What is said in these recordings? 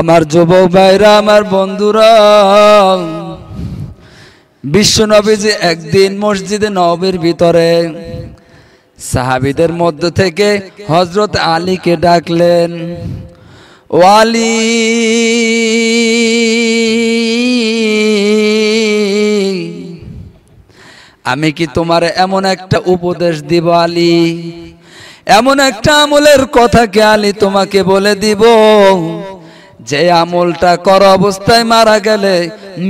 আমার যুবক ভাইরা আমার বন্ধুরা বিশ্ব নবীজি একদিন মসজিদে নবীর ভিতরে সাহাবিদের মধ্য থেকে হজরত আলীকে ডাকলেন ও আমি কি তোমার এমন একটা উপদেশ দিব আলী এমন একটা আমলের কথা কে আলী তোমাকে বলে দিব যে আমলটা কর অবস্থায় মারা গেলে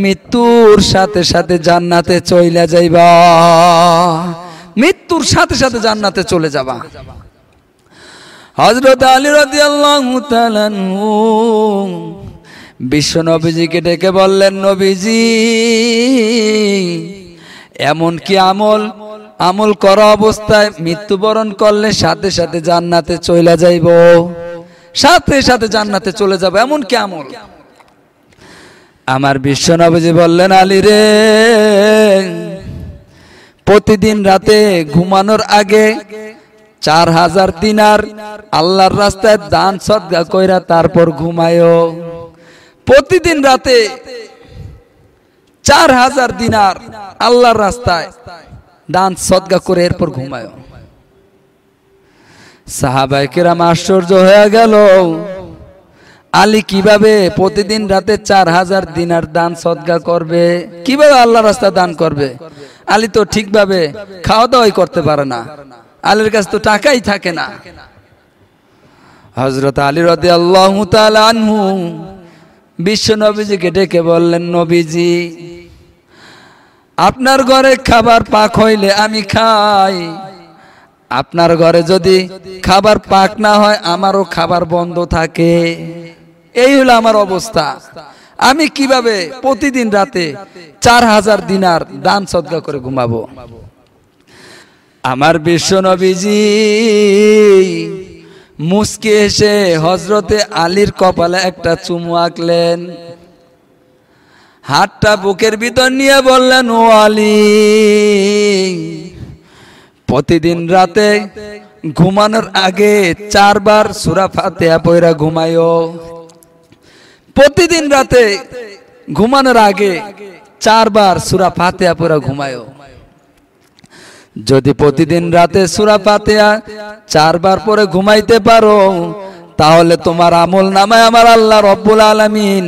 মৃত্যুর সাথে সাথে জান্নাতে চইলা যাইবা মৃত্যুর সাথে সাথে জান্নাতে চলে যাবা হজরত আলী রাজি আল্লাহ বিশ্ব নবীজিকে ডেকে বললেন নবীজি এমন কি আমল আমল করা অবস্থায় মৃত্যুবরণ করলে সাথে সাথে জান্নাতে চইলা যাইব সাথে সাথে জান্নাতে চলে যাবে এমন কি আমল আমার বিশ্ব বললেন আলী রে প্রতিদিন রাতে ঘুমানোর আগে চার হাজার দিনার আল্লাহর রাস্তায় দান সদগা কইরা তারপর ঘুমায়ও প্রতিদিন রাতে চার হাজার দিনার আল্লাহর রাস্তায় দান সদগা করে এরপর ঘুমায়ও সাহাবাইকেরাম আশ্চর্য হয়ে গেল আলী কিভাবে প্রতিদিন রাতে চার হাজার দিনার দান সদগা করবে কিভাবে আল্লাহ রাস্তা দান করবে আলী তো ঠিকভাবে খাওয়া দাওয়াই করতে পারে না আলীর কাছে তো টাকাই থাকে না হজরত আলী রদে আল্লাহ আনহু বিশ্ব নবীজিকে ডেকে বললেন নবীজি আপনার ঘরে খাবার পাক হইলে আমি খাই আপনার ঘরে যদি খাবার পাক না হয় আমারও খাবার বন্ধ থাকে এই হলো আমার অবস্থা আমি কিভাবে প্রতিদিন রাতে চার হাজার দিনার দান সদ্গা করে ঘুমাবো আমার বিশ্ব নবীজি মুসকে এসে হজরতে আলীর কপালে একটা চুমু আঁকলেন হাতটা বুকের ভিতর নিয়ে বললেন ও আলী প্রতিদিন রাতে ঘুমানোর আগে চারবার সুরা ফাতে পয়রা ঘুমায়ও প্রতিদিন রাতে ঘুমানোর আগে চারবার সুরা ফাতে পয়রা ঘুমায়ও যদি প্রতিদিন রাতে সুরা পাতে চারবার পরে ঘুমাইতে পারো তাহলে তোমার আমল নামায় আমার আল্লাহ রব্বুল আলমিন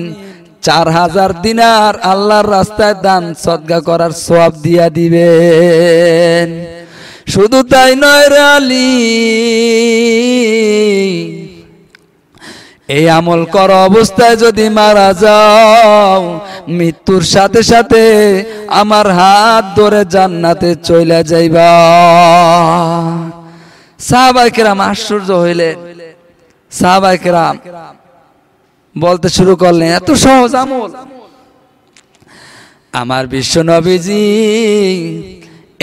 চার হাজার দিনার আল্লাহর রাস্তায় দান সদ্গা করার সব দিয়া দিবেন শুধু তাই নয় রালি এই আমল কর অবস্থায় যদি মারা যাও মৃত্যুর সাথে সাথে আমার হাত ধরে জান্নাতে চলে যাইবা সাহবাইকেরাম আশ্চর্য হইলে সাহবাইকেরাম বলতে শুরু করলেন এত সহজ আমল আমার বিশ্ব নবীজি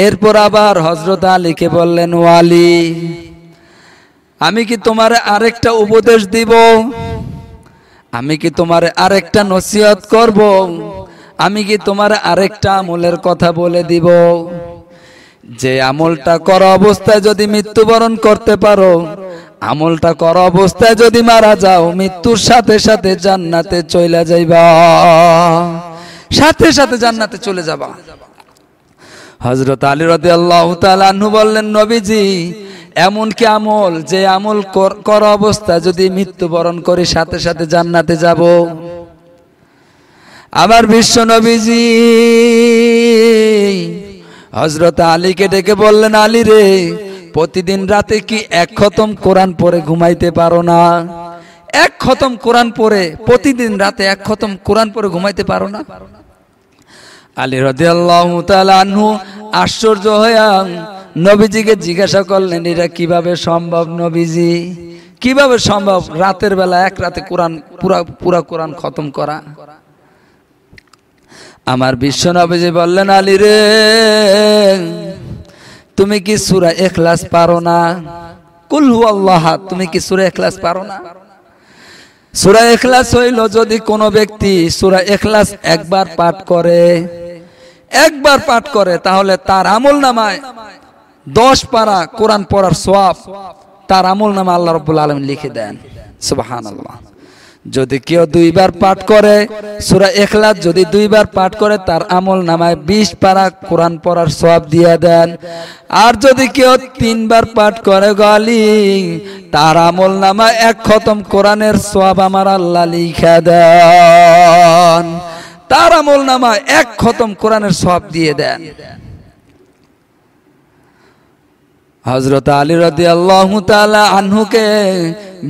এরপর আবার হজরত আলীকে বললেন ওয়ালি আমি কি তোমার আরেকটা উপদেশ দিব আমি কি তোমার আরেকটা নসিহত করব আমি কি তোমার আরেকটা আমলের কথা বলে দিব যে আমলটা করা অবস্থায় যদি মৃত্যুবরণ করতে পারো আমলটা করা অবস্থায় যদি মারা যাও মৃত্যুর সাথে সাথে জান্নাতে চলে যাইবা সাথে সাথে জান্নাতে চলে যাবা হজরত আলী রদে আল্লাহ তালু বললেন নবীজি এমন কি আমল যে আমল কর অবস্থা যদি মৃত্যুবরণ করি সাথে সাথে জান্নাতে যাব আবার বিশ্ব নবীজি হজরত আলীকে ডেকে বললেন আলী রে প্রতিদিন রাতে কি এক খতম কোরআন পরে ঘুমাইতে পারো না এক খতম কোরআন পরে প্রতিদিন রাতে এক খতম কোরআন পরে ঘুমাইতে পারো না আলী রদিয়াল্লাহ তালু আশ্চর্য হইয়া নবীজিকে জিজ্ঞাসা করলেন এটা কিভাবে সম্ভব নবীজি কিভাবে সম্ভব রাতের বেলা এক রাতে কোরআন পুরা পুরা কোরআন খতম করা আমার বিশ্ব নবীজি বললেন আলী রে তুমি কি সুরা এখলাস পারো না কুলহু আল্লাহ তুমি কি সুরা এখলাস পারো না সুরা এখলাস হইল যদি কোনো ব্যক্তি সুরা এখলাস একবার পাঠ করে একবার পাঠ করে তাহলে তার আমল নামায় দশ পারা কোরআন পড়ার সোয়াব তার আমল নামা আল্লাহ রব আলম লিখে দেন সুবাহান আল্লাহ যদি কেউ দুইবার পাঠ করে সুরা এখলাস যদি দুইবার পাঠ করে তার আমল নামায় বিশ পারা কোরআন পড়ার সব দিয়ে দেন আর যদি কেউ তিনবার পাঠ করে গলি তার আমল নামায় এক খতম কোরআনের সব আমার আল্লাহ লিখে দেন তার আমল নামা এক খতম কোরআনের সব দিয়ে দেন হজরত আলী রদি আল্লাহ আনহুকে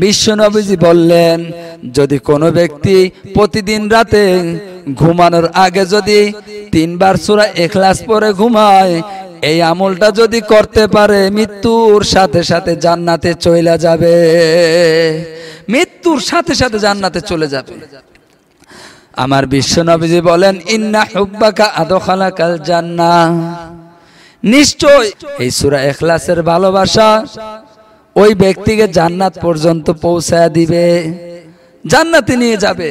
বিশ্ব নবীজি বললেন যদি কোনো ব্যক্তি প্রতিদিন রাতে ঘুমানোর আগে যদি তিনবার সুরা এখলাস পরে ঘুমায় এই আমলটা যদি করতে পারে মৃত্যুর সাথে সাথে জান্নাতে চলে যাবে মৃত্যুর সাথে সাথে জান্নাতে চলে যাবে আমার বিশ্ব নবীজি বলেন ইন্না হুব্বাকা আদখালা কাল জান্না নিশ্চয় এই সুরা এখলাসের ভালোবাসা ওই ব্যক্তিকে জান্নাত পর্যন্ত পৌঁছায় দিবে জান্নাতে নিয়ে যাবে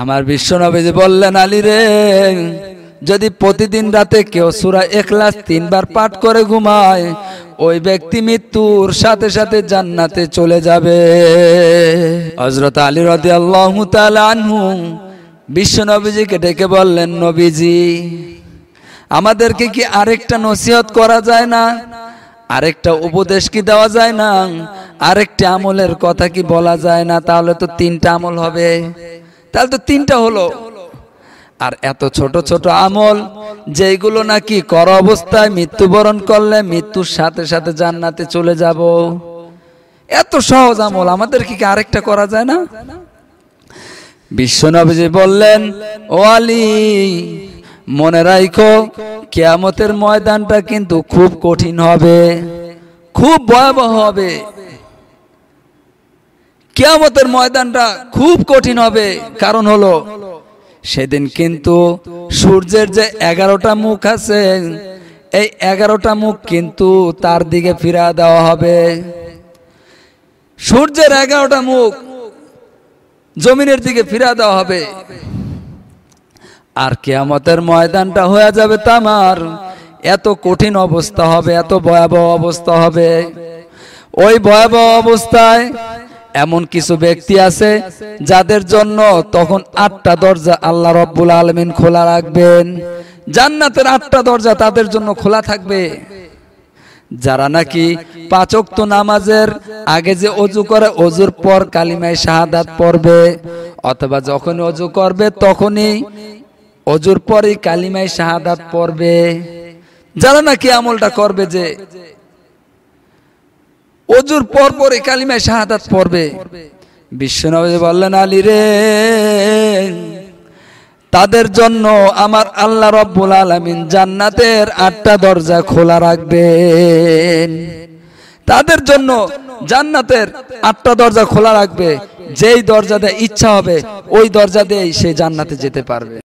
আমার বিশ্ব নবীজি বললেন আলী রে যদি প্রতিদিন রাতে কেউ সুরা এখলাস তিনবার পাঠ করে ঘুমায় ওই ব্যক্তি মৃত্যুর সাথে সাথে জান্নাতে চলে যাবে হজরত আলী রদি তাআলা আনহু বিশ্ব নবীজিকে ডেকে বললেন নবীজি আমাদেরকে কি আরেকটা নসিহত করা যায় না আরেকটা উপদেশ কি দেওয়া যায় না আরেকটা আমলের কথা কি বলা যায় না তাহলে তো তিনটা আমল হবে তাহলে তো তিনটা হলো আর এত ছোট ছোট আমল যেগুলো নাকি কর অবস্থায় মৃত্যুবরণ করলে মৃত্যুর সাথে সাথে জান্নাতে চলে যাব এত সহজ আমল আমাদের কি আরেকটা করা যায় না বিশ্বনবীজি বললেন ও আলী মনে রাখো কেয়ামতের ময়দানটা কিন্তু খুব কঠিন হবে খুব ভয়াবহ হবে কেয়ামতের ময়দানটা খুব কঠিন হবে কারণ হলো সেদিন কিন্তু সূর্যের যে এগারোটা মুখ আছে এই এগারোটা মুখ কিন্তু তার দিকে ফিরা দেওয়া হবে সূর্যের এগারোটা মুখ জমিনের দিকে ফিরা দেওয়া হবে আর কেয়ামতের ময়দানটা হয়ে যাবে তামার এত কঠিন অবস্থা হবে এত ভয়াবহ অবস্থা হবে ওই ভয়াবহ অবস্থায় এমন কিছু ব্যক্তি আছে যাদের জন্য তখন আটটা দরজা আল্লাহ রব্বুল আলমিন খোলা রাখবেন জান্নাতের আটটা দরজা তাদের জন্য খোলা থাকবে যারা নাকি তো নামাজের আগে যে অজু করে অজুর পর কালিমায় শাহাদাত পড়বে অথবা যখন অজু করবে তখনই অজুর পরই কালিমায় শাহাদাত পড়বে যারা নাকি আমলটা করবে যে অজুর পর পরে কালিমায় শাহাদাত পড়বে বিশ্বনবী বললেন আলী রে তাদের জন্য আমার আল্লাহ রব্বুল আলমিন জান্নাতের আটটা দরজা খোলা রাখবেন তাদের জন্য জান্নাতের আটটা দরজা খোলা রাখবে যেই দরজা ইচ্ছা হবে ওই দরজা দিয়েই সে জান্নাতে যেতে পারবে